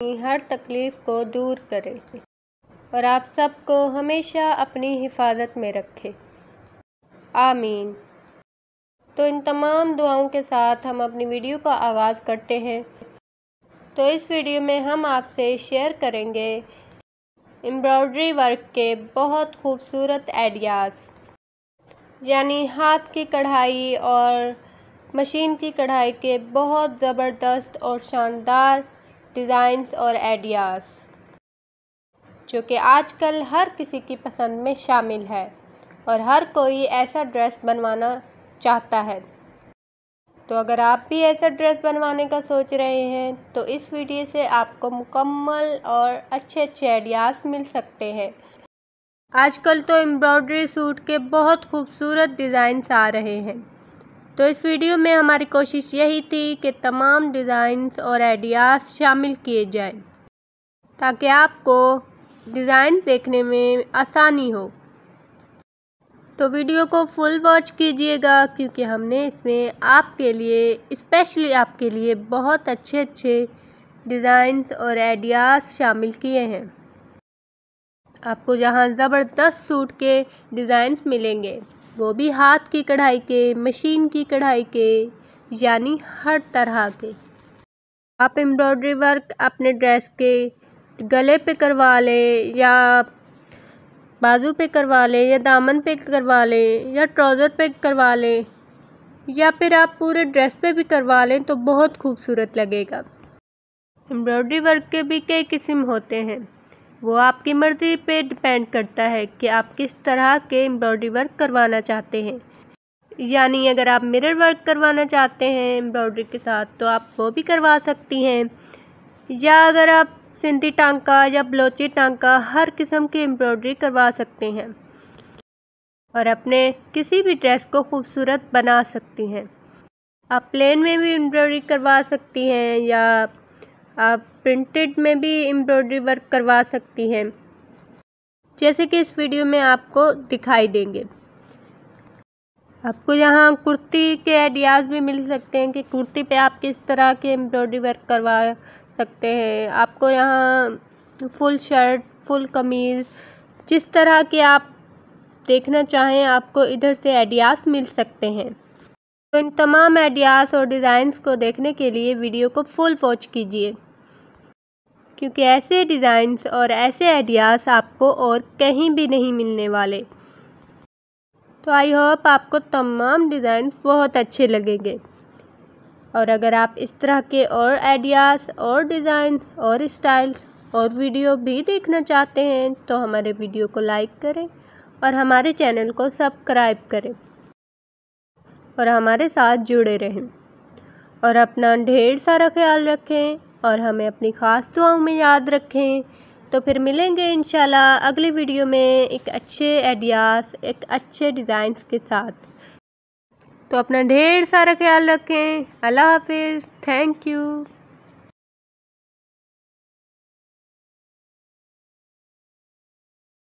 अपनी हर तकलीफ़ को दूर करे और आप सबको हमेशा अपनी हिफाजत में रखे आमीन तो इन तमाम दुआओं के साथ हम अपनी वीडियो का आगाज़ करते हैं तो इस वीडियो में हम आपसे शेयर करेंगे एम्ब्रॉयडरी वर्क के बहुत खूबसूरत आइडियाज़ यानी हाथ की कढ़ाई और मशीन की कढ़ाई के बहुत ज़बरदस्त और शानदार डिज़ाइंस और आइडियाज़ जो कि आजकल हर किसी की पसंद में शामिल है और हर कोई ऐसा ड्रेस बनवाना चाहता है तो अगर आप भी ऐसा ड्रेस बनवाने का सोच रहे हैं तो इस वीडियो से आपको मुकम्मल और अच्छे अच्छे आइडियाज़ मिल सकते हैं आजकल तो एम्ब्रॉयडरी सूट के बहुत खूबसूरत डिज़ाइंस आ रहे हैं तो इस वीडियो में हमारी कोशिश यही थी कि तमाम डिज़ाइंस और आइडियाज़ शामिल किए जाएं ताकि आपको डिज़ाइन देखने में आसानी हो तो वीडियो को फुल वॉच कीजिएगा क्योंकि हमने इसमें आपके लिए स्पेशली आपके लिए बहुत अच्छे अच्छे डिज़ाइंस और आइडियाज़ शामिल किए हैं आपको जहाँ ज़बरदस्त सूट के डिज़ाइंस मिलेंगे वो भी हाथ की कढ़ाई के मशीन की कढ़ाई के यानी हर तरह के आप एम्ब्रॉयडरी वर्क अपने ड्रेस के गले पे करवा लें या बाजू पे करवा लें या दामन पे करवा लें या ट्राउज़र पे करवा लें या फिर आप पूरे ड्रेस पे भी करवा लें तो बहुत खूबसूरत लगेगा एम्ब्रॉयडरी वर्क के भी कई किस्म होते हैं वो आपकी मर्ज़ी पे डिपेंड करता है कि आप किस तरह के एम्ब्रॉयडरी वर्क करवाना चाहते हैं यानी अगर आप मिरर वर्क करवाना चाहते हैं एम्ब्रॉयडरी के साथ तो आप वो भी करवा सकती हैं या अगर आप सिंधी टांका या बलोची टांका हर किस्म की एम्ब्रॉयडरी करवा सकते हैं और अपने किसी भी ड्रेस को खूबसूरत बना सकती हैं आप प्लेन में भी एम्ब्रॉयडरी करवा सकती हैं या आप प्रिंटेड में भी एम्ब्रॉयडरी वर्क करवा सकती हैं जैसे कि इस वीडियो में आपको दिखाई देंगे आपको यहाँ कुर्ती के आइडियाज़ भी मिल सकते हैं कि कुर्ती पे आप किस तरह के एम्ब्रॉयडरी वर्क करवा सकते हैं आपको यहाँ फुल शर्ट फुल कमीज़ जिस तरह के आप देखना चाहें आपको इधर से आइडियाज़ मिल सकते हैं तो इन तमाम आइडियाज़ और डिज़ाइंस को देखने के लिए वीडियो को फुल वॉच कीजिए क्योंकि ऐसे डिज़ाइंस और ऐसे आइडियाज़ आपको और कहीं भी नहीं मिलने वाले तो आई होप आपको तमाम डिज़ाइंस बहुत अच्छे लगेंगे और अगर आप इस तरह के और आइडियाज़ और डिज़ाइन और स्टाइल्स और वीडियो भी देखना चाहते हैं तो हमारे वीडियो को लाइक करें और हमारे चैनल को सब्सक्राइब करें और हमारे साथ जुड़े रहें और अपना ढेर सारा ख्याल रखें और हमें अपनी ख़ास दुआओं में याद रखें तो फिर मिलेंगे इन अगले वीडियो में एक अच्छे आइडियाज़ एक अच्छे डिज़ाइंस के साथ तो अपना ढेर सारा ख्याल रखें अल्लाह हाफिज़ थैंक यू